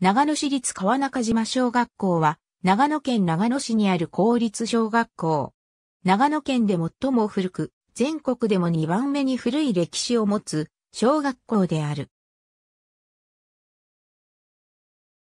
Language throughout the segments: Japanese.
長野市立川中島小学校は、長野県長野市にある公立小学校。長野県で最も古く、全国でも2番目に古い歴史を持つ小学校である。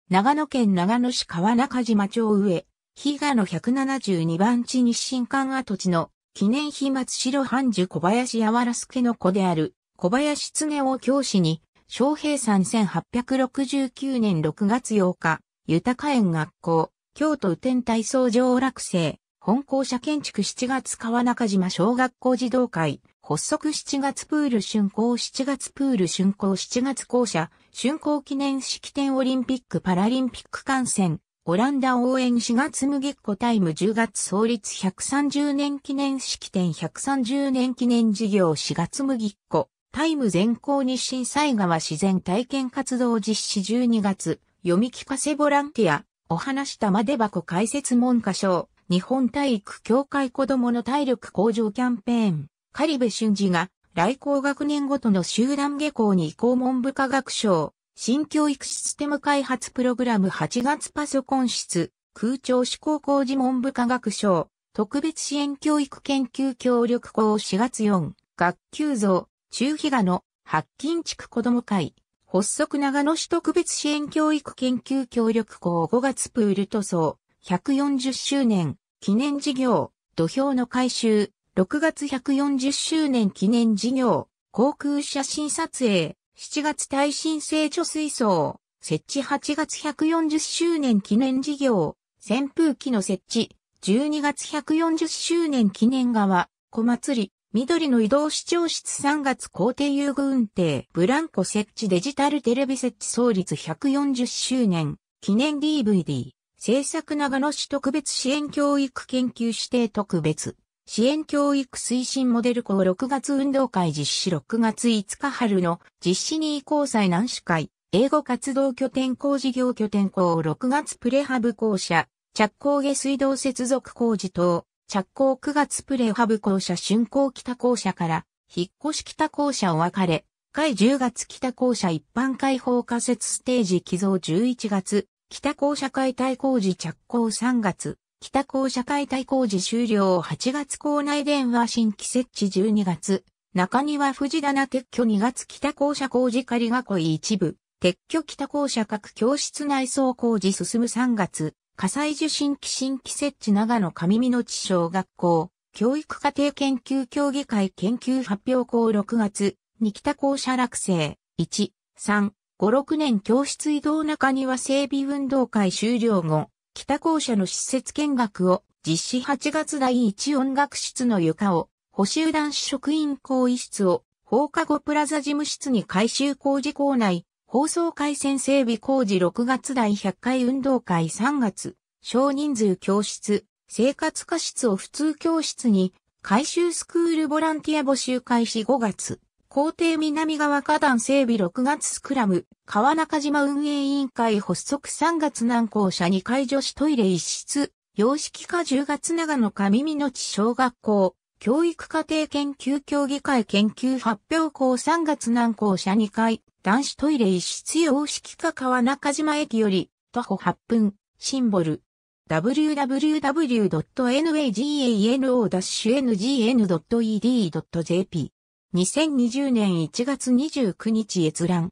長野県長野市川中島町上、比賀の172番地日新館跡地の記念碑松城藩樹小林柔助の子である小林常を教師に昌平ん1869年6月8日、豊園学校、京都雨天体操場落成、本校舎建築7月川中島小学校児童会、発足7月プール春校7月プール春校7月校舎、春校記念式典オリンピックパラリンピック観戦、オランダ応援4月麦っ子タイム10月創立130年記念式典130年記念事業4月麦っ子タイム全校日清西川自然体験活動実施12月、読み聞かせボランティア、お話玉出箱解説文科省、日本体育協会子供の体力向上キャンペーン、カリベ俊二が、来校学年ごとの集団下校に移行文部科学省、新教育システム開発プログラム8月パソコン室、空調志向工事文部科学省、特別支援教育研究協力校4月4、学級像、中比賀の白金地区子ども会、発足長野市特別支援教育研究協力校5月プール塗装、140周年記念事業、土俵の改修、6月140周年記念事業、航空写真撮影、7月耐震性貯水槽、設置8月140周年記念事業、扇風機の設置、12月140周年記念側、小祭り、緑の移動視聴室3月皇帝遊具運転ブランコ設置デジタルテレビ設置創立140周年記念 DVD 制作長野市特別支援教育研究指定特別支援教育推進モデル校6月運動会実施6月5日春の実施に移行祭南市会英語活動拠点校事業拠点校6月プレハブ校舎着工下水道接続工事等着工9月プレハブ校舎春工北校舎から、引っ越し北校舎を別れ、会10月北校舎一般開放仮設ステージ寄贈11月、北校舎解体工事着工3月、北校舎解体工事終了8月校内電話新規設置12月、中庭藤棚撤去2月北校舎工事仮囲い一部、撤去北校舎各教室内装工事進む3月、火災受信機新規設置長野上美の地小学校、教育課程研究協議会研究発表校6月、に北校舎落成、1、3、5、6年教室移動中庭整備運動会終了後、北校舎の施設見学を実施8月第1音楽室の床を、補修男子職員校医室を、放課後プラザ事務室に改修工事校内、放送回線整備工事6月第100回運動会3月、少人数教室、生活科室を普通教室に、改修スクールボランティア募集開始5月、校庭南側花壇整備6月スクラム、川中島運営委員会発足3月南校舎2階女子トイレ1室、洋式化10月長野上美の地小学校、教育家庭研究協議会研究発表校3月南校舎2階、男子トイレ一室様式か川中島駅より、徒歩8分、シンボル。www.nagano-ngn.ed.jp 2020年1月29日閲覧。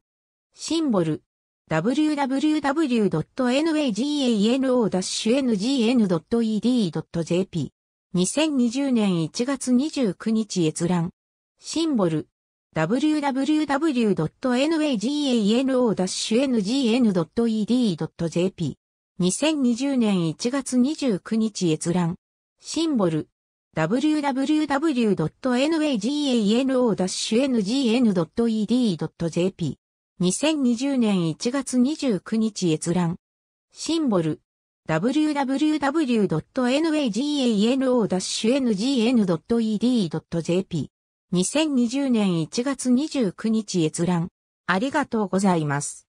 シンボル。www.nagano-ngn.ed.jp2020 年1月29日閲覧。シンボル。www.nagano-ngn.jp e d。2020年1月29日閲覧。シンボル。www.nagano-ngn.jp e d。2020年1月29日閲覧。シンボル。www.nagano-ngn.jp e d。2020年1月29日閲覧。ありがとうございます。